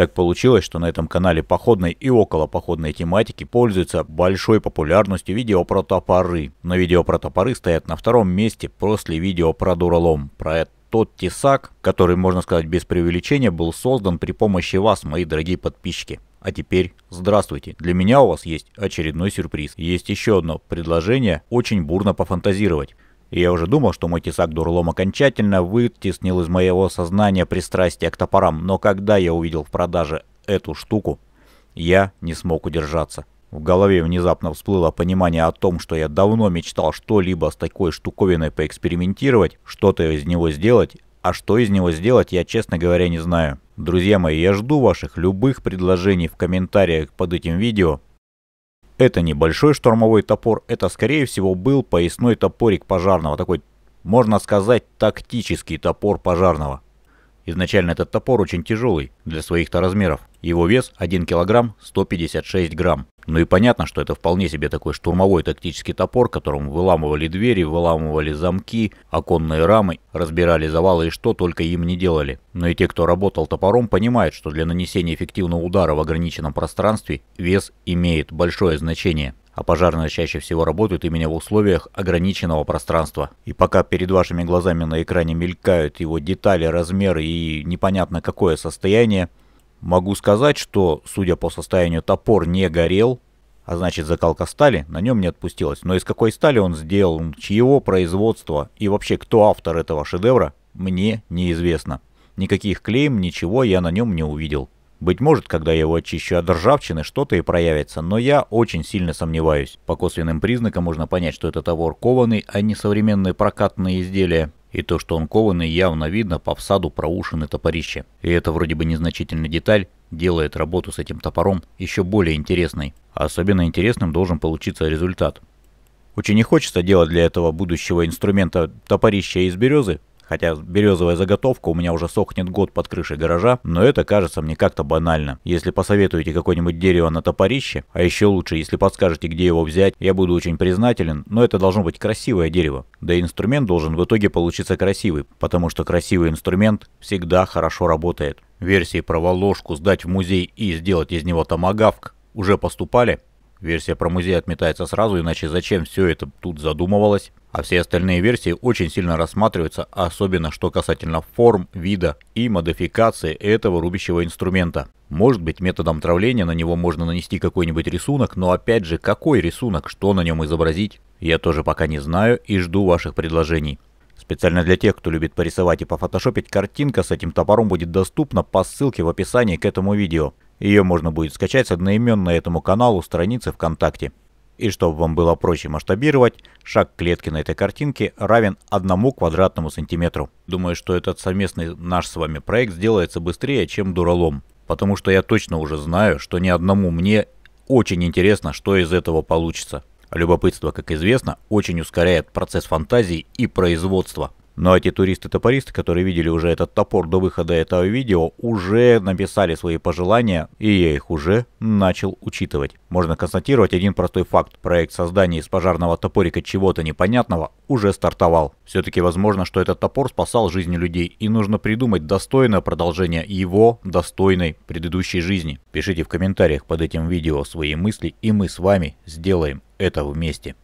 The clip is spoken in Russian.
Так получилось, что на этом канале походной и около походной тематики пользуются большой популярностью видео про топоры. Но видео про топоры стоят на втором месте после видео про дуралом. Про это тот тесак, который, можно сказать, без преувеличения был создан при помощи вас, мои дорогие подписчики. А теперь здравствуйте. Для меня у вас есть очередной сюрприз. Есть еще одно предложение очень бурно пофантазировать. И я уже думал, что мой тесак дурлом окончательно вытеснил из моего сознания пристрастие к топорам, но когда я увидел в продаже эту штуку, я не смог удержаться. В голове внезапно всплыло понимание о том, что я давно мечтал что-либо с такой штуковиной поэкспериментировать, что-то из него сделать, а что из него сделать, я, честно говоря, не знаю. Друзья мои, я жду ваших любых предложений в комментариях под этим видео. Это небольшой штурмовой топор, это скорее всего был поясной топорик пожарного, такой, можно сказать, тактический топор пожарного. Изначально этот топор очень тяжелый для своих-то размеров. Его вес 1 килограмм 156 грамм. Ну и понятно, что это вполне себе такой штурмовой тактический топор, которым выламывали двери, выламывали замки, оконные рамы, разбирали завалы и что только им не делали. Но и те, кто работал топором, понимают, что для нанесения эффективного удара в ограниченном пространстве вес имеет большое значение а пожарные чаще всего работают именно в условиях ограниченного пространства. И пока перед вашими глазами на экране мелькают его детали, размеры и непонятно какое состояние, Могу сказать, что, судя по состоянию, топор не горел, а значит закалка стали на нем не отпустилась. Но из какой стали он сделан, чьего производства и вообще кто автор этого шедевра, мне неизвестно. Никаких клейм, ничего я на нем не увидел. Быть может, когда я его очищу от ржавчины, что-то и проявится, но я очень сильно сомневаюсь. По косвенным признакам можно понять, что это товар кованый, а не современные прокатные изделия. И то, что он кованый, явно видно по всаду проушины топорище, И это вроде бы незначительная деталь, делает работу с этим топором еще более интересной. Особенно интересным должен получиться результат. Очень не хочется делать для этого будущего инструмента топорища из березы, хотя березовая заготовка у меня уже сохнет год под крышей гаража, но это кажется мне как-то банально. Если посоветуете какое-нибудь дерево на топорище, а еще лучше, если подскажете, где его взять, я буду очень признателен, но это должно быть красивое дерево. Да и инструмент должен в итоге получиться красивый, потому что красивый инструмент всегда хорошо работает. Версии про волошку сдать в музей и сделать из него томагавк уже поступали? Версия про музей отметается сразу, иначе зачем все это тут задумывалось? А все остальные версии очень сильно рассматриваются, особенно что касательно форм, вида и модификации этого рубящего инструмента. Может быть методом травления на него можно нанести какой-нибудь рисунок, но опять же какой рисунок, что на нем изобразить? Я тоже пока не знаю и жду ваших предложений. Специально для тех, кто любит порисовать и пофотошопить, картинка с этим топором будет доступна по ссылке в описании к этому видео. Ее можно будет скачать с одноименной этому каналу страницы ВКонтакте. И чтобы вам было проще масштабировать, шаг клетки на этой картинке равен одному квадратному сантиметру. Думаю, что этот совместный наш с вами проект сделается быстрее, чем дуралом. Потому что я точно уже знаю, что ни одному мне очень интересно, что из этого получится. Любопытство, как известно, очень ускоряет процесс фантазии и производства. Но эти туристы-топористы, которые видели уже этот топор до выхода этого видео, уже написали свои пожелания, и я их уже начал учитывать. Можно констатировать один простой факт. Проект создания из пожарного топорика чего-то непонятного уже стартовал. Все-таки возможно, что этот топор спасал жизни людей, и нужно придумать достойное продолжение его достойной предыдущей жизни. Пишите в комментариях под этим видео свои мысли, и мы с вами сделаем это вместе.